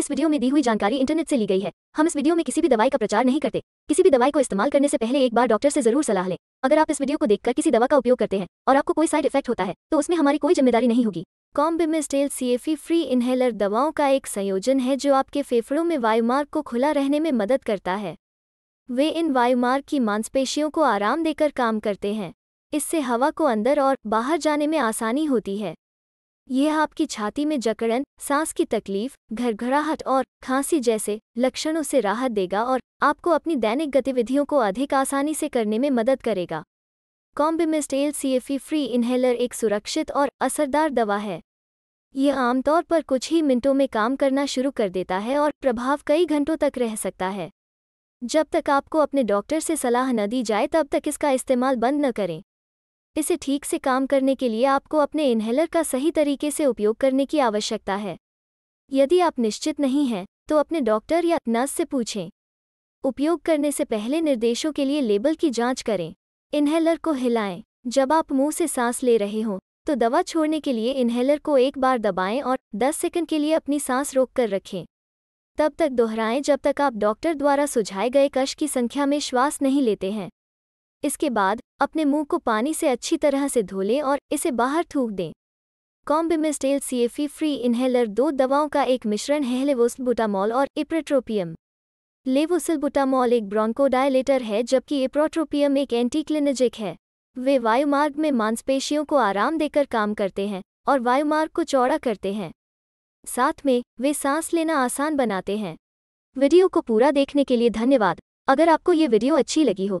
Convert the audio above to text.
इस वीडियो में दी हुई जानकारी इंटरनेट से ली गई है हम इस वीडियो में किसी भी दवाई का प्रचार नहीं करते किसी भी दवाई को इस्तेमाल करने से पहले एक बार डॉक्टर से जरूर सलाह लें अगर आप इस वीडियो को देखकर किसी दवा का उपयोग करते हैं और आपको कोई साइड इफेक्ट होता है तो उसमें हमारी कोई जिम्मेदारी नहीं होगी Combimist L CFC e free inhaler दवाओं का एक संयोजन है जो आपके फेफड़ों में वायुमार्ग को खुला रहने में मदद करता है वे इन वायुमार्ग की मांसपेशियों को आराम देकर काम करते हैं इससे हवा को अंदर और बाहर जाने में आसानी होती है यह आपकी छाती में जकड़न सांस की तकलीफ घरघराहट और खांसी जैसे लक्षणों से राहत देगा और आपको अपनी दैनिक गतिविधियों को अधिक आसानी से करने में मदद करेगा Combimist L C F C free inhaler एक सुरक्षित और असरदार दवा है यह आमतौर पर कुछ ही मिनटों में काम करना शुरू कर देता है और प्रभाव कई घंटों तक रह सकता है जब तक आपको अपने डॉक्टर से सलाह न दी जाए तब तक इसका इस्तेमाल बंद न करें इसे ठीक से काम करने के लिए आपको अपने इन्हेलर का सही तरीके से उपयोग करने की आवश्यकता है यदि आप निश्चित नहीं हैं तो अपने डॉक्टर या नर्स से पूछें उपयोग करने से पहले निर्देशों के लिए लेबल की जांच करें इन्हेलर को हिलाएं जब आप मुंह से सांस ले रहे हों तो दवा छोड़ने के लिए इन्हेलर को एक बार दबाएं और 10 सेकंड के लिए अपनी सांस रोक कर रखें तब तक दोहराएं जब तक आप डॉक्टर द्वारा सुझाए गए कश की संख्या में श्वास नहीं लेते हैं इसके बाद अपने मुंह को पानी से अच्छी तरह से धो लें और इसे बाहर थूक दें Combimist L CFC free inhaler e दो दवाओं का एक मिश्रण है लेवोसबुटामॉल और इप्रेट्रोपियम लेवोसिलबुटामॉल एक ब्रोंकोडायलेटर है जबकि इप्रोट्रोपियम एक एंटीक्लिनजिक है वे वायुमार्ग में मांसपेशियों को आराम देकर काम करते हैं और वायुमार्ग को चौड़ा करते हैं साथ में वे सांस लेना आसान बनाते हैं वीडियो को पूरा देखने के लिए धन्यवाद अगर आपको ये वीडियो अच्छी लगी हो